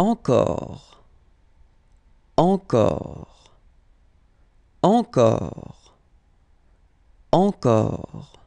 encore, encore, encore, encore.